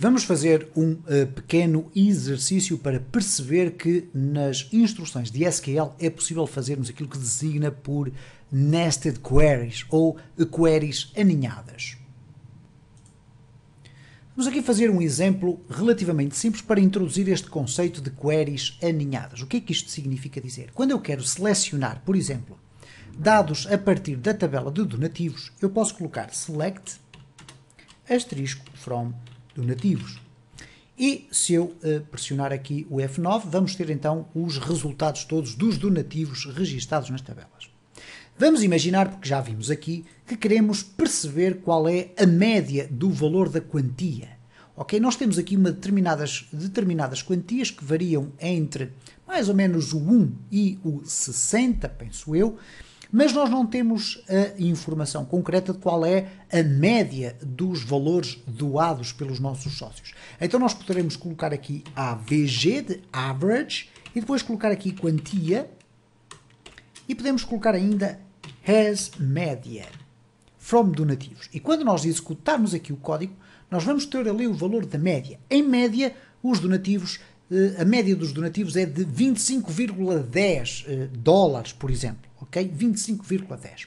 Vamos fazer um uh, pequeno exercício para perceber que nas instruções de SQL é possível fazermos aquilo que designa por nested queries ou queries aninhadas. Vamos aqui fazer um exemplo relativamente simples para introduzir este conceito de queries aninhadas. O que é que isto significa dizer? Quando eu quero selecionar, por exemplo, dados a partir da tabela de donativos, eu posso colocar select asterisco from donativos. E se eu uh, pressionar aqui o F9, vamos ter então os resultados todos dos donativos registados nas tabelas. Vamos imaginar, porque já vimos aqui, que queremos perceber qual é a média do valor da quantia. Ok, nós temos aqui uma determinadas, determinadas quantias que variam entre mais ou menos o 1 e o 60, penso eu, mas nós não temos a informação concreta de qual é a média dos valores doados pelos nossos sócios. Então nós poderemos colocar aqui AVG de average e depois colocar aqui quantia e podemos colocar ainda has média from donativos. E quando nós executarmos aqui o código, nós vamos ter ali o valor da média. Em média, os donativos, eh, a média dos donativos é de 25,10 eh, dólares, por exemplo ok? 25,10.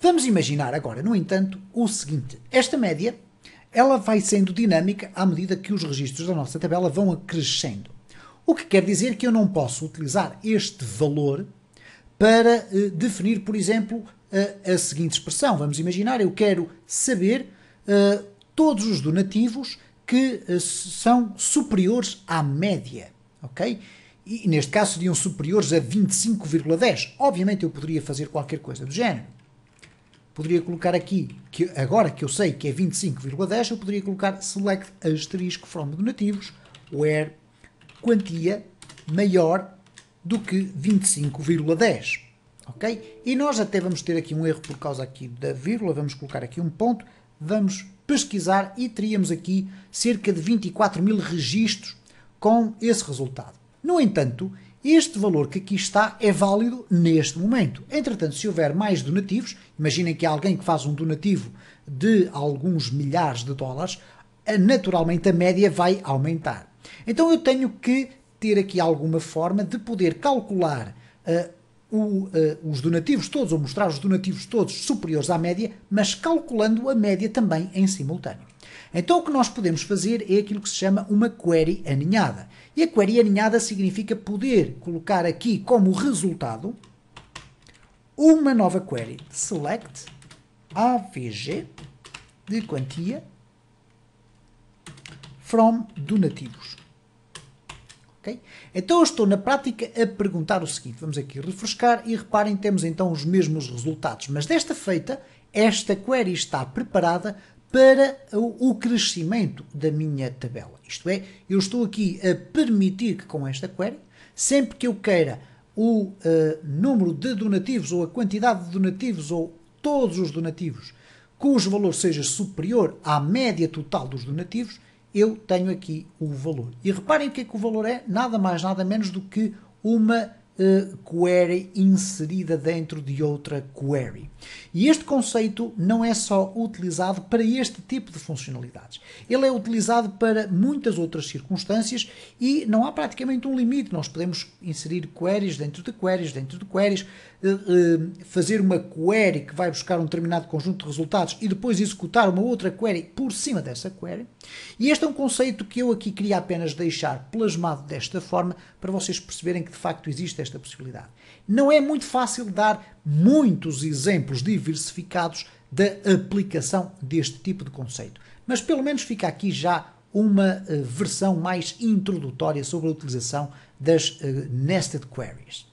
Vamos imaginar agora, no entanto, o seguinte: esta média ela vai sendo dinâmica à medida que os registros da nossa tabela vão acrescendo. O que quer dizer que eu não posso utilizar este valor para eh, definir, por exemplo, a, a, seguinte expressão. Vamos imaginar, eu quero saber eh, todos os donativos que eh, são superiores à média, ok? e neste caso seriam superiores a 25,10. Obviamente eu poderia fazer qualquer coisa do género. Poderia colocar aqui, que agora que eu sei que é 25,10, eu poderia colocar select asterisco from donativos, where quantia maior do que 25,10. Ok? E nós até vamos ter aqui um erro por causa aqui da vírgula, vamos colocar aqui um ponto, vamos pesquisar e teríamos aqui cerca de 24 mil registros com esse resultado. No entanto, este valor que aqui está é válido neste momento. Entretanto, se houver mais donativos, imaginem que há alguém que faz um donativo de alguns milhares de dólares, naturalmente a média vai aumentar. Então eu tenho que ter aqui alguma forma de poder calcular uh, o, uh, os donativos todos, ou mostrar os donativos todos superiores à média, mas calculando a média também em simultâneo. Então o que nós podemos fazer é aquilo que se chama uma query aninhada. E a query aninhada significa poder colocar aqui como resultado uma nova query. Select AVG de quantia from donativos. Okay? Então eu estou na prática a perguntar o seguinte, vamos aqui refrescar e reparem, temos então os mesmos resultados, mas desta feita, esta query está preparada para o crescimento da minha tabela. Isto é, eu estou aqui a permitir que com esta query, sempre que eu queira o uh, número de donativos ou a quantidade de donativos ou todos os donativos cujo valor seja superior à média total dos donativos, eu tenho aqui o valor. E reparem o que é que o valor é, nada mais, nada menos do que uma query inserida dentro de outra query. E este conceito não é só utilizado para este tipo de funcionalidades. Ele é utilizado para muitas outras circunstâncias e não há praticamente um limite. Nós podemos inserir queries dentro de queries, dentro de queries, eh, eh, fazer uma query que vai buscar um determinado conjunto de resultados e depois executar uma outra query por cima dessa query. E este é um conceito que eu aqui queria apenas deixar plasmado desta forma para vocês perceberem que de facto existe esta possibilidade. Não é muito fácil dar muitos exemplos diversificados da aplicação deste tipo de conceito, mas pelo menos fica aqui já uma eh, versão mais introdutória sobre a utilização das eh, nested queries.